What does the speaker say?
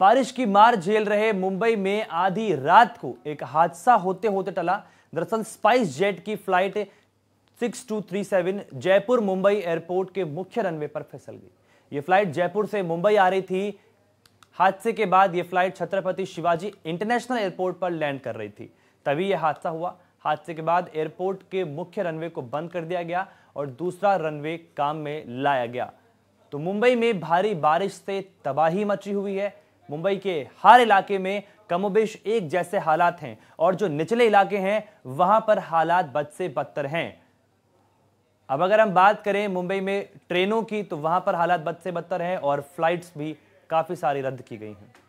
बारिश की मार झेल रहे मुंबई में आधी रात को एक हादसा होते होते टला दरअसल स्पाइस जेट की फ्लाइट 6237 जयपुर मुंबई एयरपोर्ट के मुख्य रनवे पर फिसल गई ये फ्लाइट जयपुर से मुंबई आ रही थी हादसे के बाद ये flight Chhatrapati Shivaji international airport पर लैंड कर रही थी तभी यह हादसा हुआ हादसे के बाद एयरपोर्ट के मुख्य रनवे को बंद कर दिया गया और दूसरा रनवे काम में लाया गया तो मुंबई में भारी बारिश से तबाही मची हुई है मुंबई के हर इलाके में कमोबेश एक जैसे हालात हैं और जो निचले इलाके हैं वहां पर हालात बद से बदतर हैं अब अगर हम बात करें मुंबई में ट्रेनों की तो वहां पर हालात बद से बदतर हैं और फ्लाइट्स भी काफ़ी सारी रद्द की गई हैं